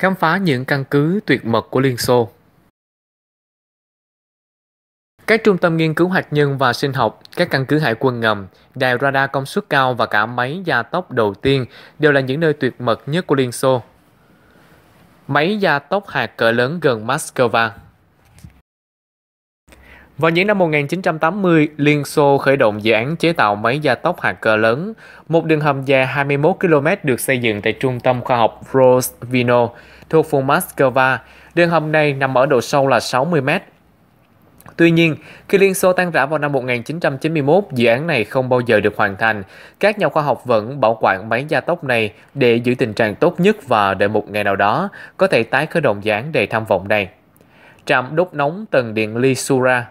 khám phá những căn cứ tuyệt mật của Liên Xô. Các trung tâm nghiên cứu hạt nhân và sinh học, các căn cứ hải quân ngầm, đài radar công suất cao và cả máy gia tốc đầu tiên đều là những nơi tuyệt mật nhất của Liên Xô. Máy gia tốc hạt cỡ lớn gần Moscow vào những năm 1980, Liên Xô khởi động dự án chế tạo máy gia tốc hạt cơ lớn. Một đường hầm dài 21 km được xây dựng tại trung tâm khoa học Prosvino thuộc vùng Moscow. Đường hầm này nằm ở độ sâu là 60 m. Tuy nhiên, khi Liên Xô tan rã vào năm 1991, dự án này không bao giờ được hoàn thành. Các nhà khoa học vẫn bảo quản máy gia tốc này để giữ tình trạng tốt nhất và đợi một ngày nào đó có thể tái khởi động dự án đầy tham vọng này. Trạm đốt nóng tầng điện Lisura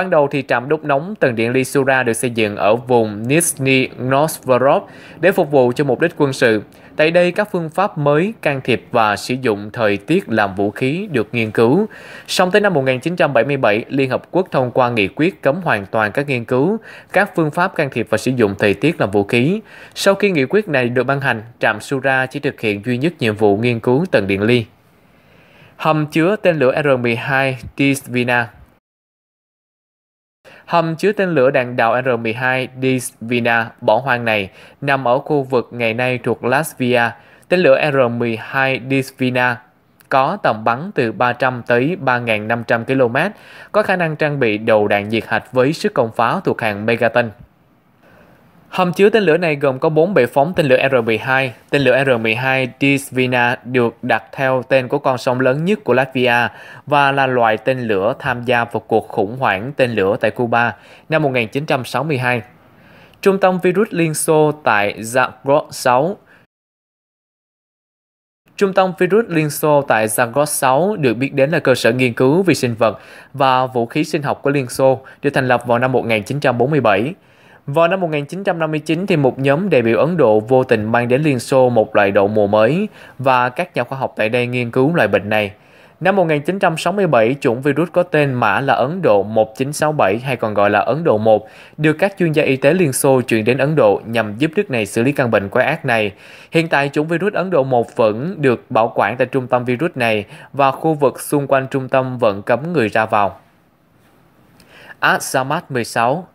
Ban đầu thì trạm đốt nóng tầng điện Lisura được xây dựng ở vùng Nizhny Novgorod để phục vụ cho mục đích quân sự. Tại đây, các phương pháp mới can thiệp và sử dụng thời tiết làm vũ khí được nghiên cứu. Song tới năm 1977, Liên Hợp Quốc thông qua nghị quyết cấm hoàn toàn các nghiên cứu, các phương pháp can thiệp và sử dụng thời tiết làm vũ khí. Sau khi nghị quyết này được ban hành, trạm Sura chỉ thực hiện duy nhất nhiệm vụ nghiên cứu tầng điện ly. Hầm chứa tên lửa R-12 Tisvina Hầm chứa tên lửa đạn đạo R-12 Disvina bỏ hoang này nằm ở khu vực ngày nay thuộc Latvia. Tên lửa R-12 Disvina có tầm bắn từ 300 tới 3.500 km, có khả năng trang bị đầu đạn diệt hạch với sức công phá thuộc hàng Megaton. Hầm chứa tên lửa này gồm có 4 bệ phóng tên lửa R-12. Tên lửa R-12 Disvina được đặt theo tên của con sông lớn nhất của Latvia và là loại tên lửa tham gia vào cuộc khủng hoảng tên lửa tại Cuba năm 1962. Trung tâm virus Liên Xô tại Zagros 6 Trung tâm virus Liên Xô tại Zagros 6 được biết đến là cơ sở nghiên cứu vi sinh vật và vũ khí sinh học của Liên Xô được thành lập vào năm 1947. Vào năm 1959 thì một nhóm đại biểu Ấn Độ vô tình mang đến Liên Xô một loại đậu mùa mới và các nhà khoa học tại đây nghiên cứu loại bệnh này. Năm 1967, chủng virus có tên mã là Ấn Độ 1967 hay còn gọi là Ấn Độ 1 được các chuyên gia y tế Liên Xô chuyển đến Ấn Độ nhằm giúp nước này xử lý căn bệnh quái ác này. Hiện tại, chủng virus Ấn Độ 1 vẫn được bảo quản tại trung tâm virus này và khu vực xung quanh trung tâm vẫn cấm người ra vào. Asamat 16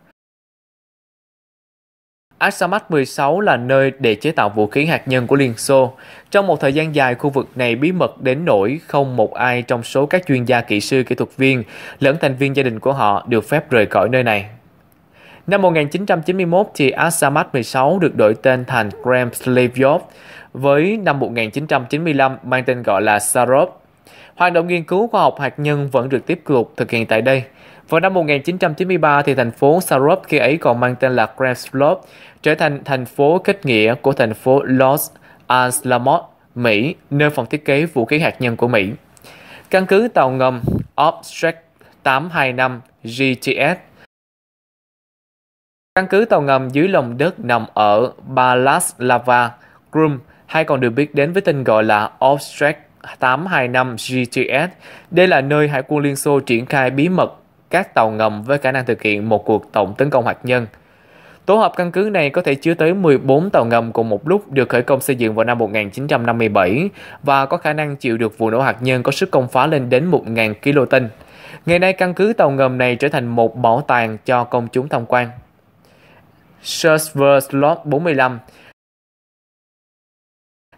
Asamat 16 là nơi để chế tạo vũ khí hạt nhân của Liên Xô. Trong một thời gian dài, khu vực này bí mật đến nỗi không một ai trong số các chuyên gia kỹ sư kỹ thuật viên lẫn thành viên gia đình của họ được phép rời khỏi nơi này. Năm 1991 thì Asamat 16 được đổi tên thành Krem Slevyov, với năm 1995 mang tên gọi là Sarov. Hoạt động nghiên cứu khoa học hạt nhân vẫn được tiếp tục thực hiện tại đây. Vào năm 1993 thì thành phố Sarov khi ấy còn mang tên là Kremslov trở thành thành phố kết nghĩa của thành phố Los Alamos, Mỹ, nơi phòng thiết kế vũ khí hạt nhân của Mỹ. Căn cứ tàu ngầm Object 825 GTS Căn cứ tàu ngầm dưới lòng đất nằm ở Balaslava, Krum, hay còn được biết đến với tên gọi là Object 825 GTS. Đây là nơi Hải quân Liên Xô triển khai bí mật các tàu ngầm với khả năng thực hiện một cuộc tổng tấn công hạt nhân. Tổ hợp căn cứ này có thể chứa tới 14 tàu ngầm cùng một lúc được khởi công xây dựng vào năm 1957 và có khả năng chịu được vụ nổ hạt nhân có sức công phá lên đến 1.000 kiloton. Ngày nay căn cứ tàu ngầm này trở thành một bảo tàng cho công chúng tham quan. Server Slot 45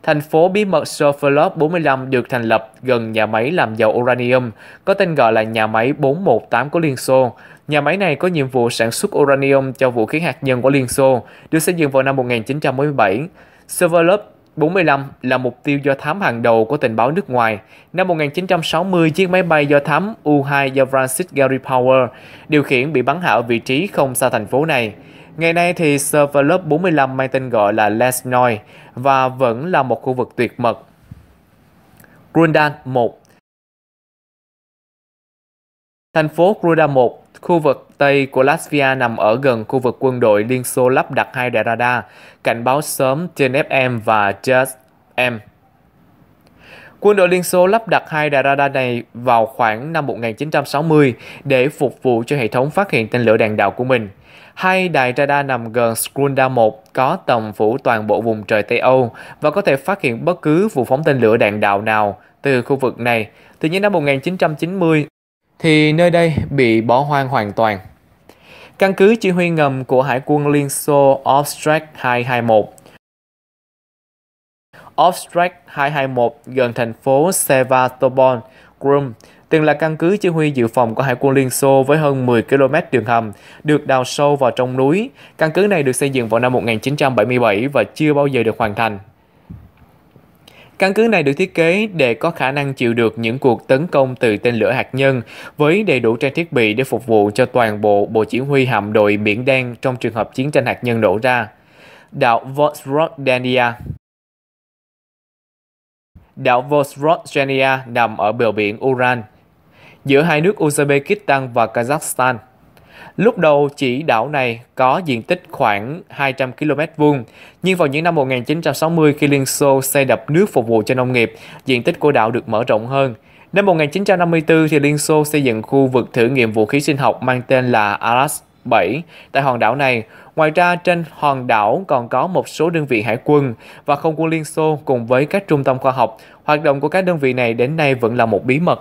Thành phố bí mật Sofolov 45 được thành lập gần nhà máy làm dầu uranium, có tên gọi là nhà máy 418 của Liên Xô. Nhà máy này có nhiệm vụ sản xuất uranium cho vũ khí hạt nhân của Liên Xô, được xây dựng vào năm 1947. Sofolov 45 là mục tiêu do thám hàng đầu của tình báo nước ngoài. Năm 1960, chiếc máy bay do thám U-2 do Francis Gary Power điều khiển bị bắn hạ ở vị trí không xa thành phố này. Ngày nay thì server lớp 45 mang tên gọi là Less Noi và vẫn là một khu vực tuyệt mật. Grundan 1 Thành phố Gruda 1, khu vực Tây của Latvia nằm ở gần khu vực quân đội Liên Xô lắp đặt hai đài radar, cảnh báo sớm trên FM và Just M. Quân đội Liên Xô lắp đặt hai đài radar này vào khoảng năm 1960 để phục vụ cho hệ thống phát hiện tên lửa đạn đạo của mình. Hai đài radar nằm gần Skrunda 1 có tầm phủ toàn bộ vùng trời Tây Âu và có thể phát hiện bất cứ vụ phóng tên lửa đạn đạo nào từ khu vực này. Từ những năm 1990, thì nơi đây bị bỏ hoang hoàn toàn. Căn cứ chỉ huy ngầm của Hải quân Liên Xô Obstrack 221 Obstrack 221 gần thành phố Sevastopol, Crimea từng là căn cứ chỉ huy dự phòng của Hải quân Liên Xô với hơn 10 km đường hầm, được đào sâu vào trong núi. Căn cứ này được xây dựng vào năm 1977 và chưa bao giờ được hoàn thành. Căn cứ này được thiết kế để có khả năng chịu được những cuộc tấn công từ tên lửa hạt nhân với đầy đủ trang thiết bị để phục vụ cho toàn bộ Bộ Chỉ huy Hạm đội Biển Đen trong trường hợp chiến tranh hạt nhân nổ ra. Đảo Vosrodania Đảo Vosrodania nằm ở bờ biển Uran, giữa hai nước Uzbekistan và Kazakhstan. Lúc đầu chỉ đảo này có diện tích khoảng 200 km vuông, nhưng vào những năm 1960 khi Liên Xô xây đập nước phục vụ cho nông nghiệp, diện tích của đảo được mở rộng hơn. Năm 1954 thì Liên Xô xây dựng khu vực thử nghiệm vũ khí sinh học mang tên là Aras 7 tại hòn đảo này. Ngoài ra, trên hòn đảo còn có một số đơn vị hải quân và không quân Liên Xô cùng với các trung tâm khoa học. Hoạt động của các đơn vị này đến nay vẫn là một bí mật.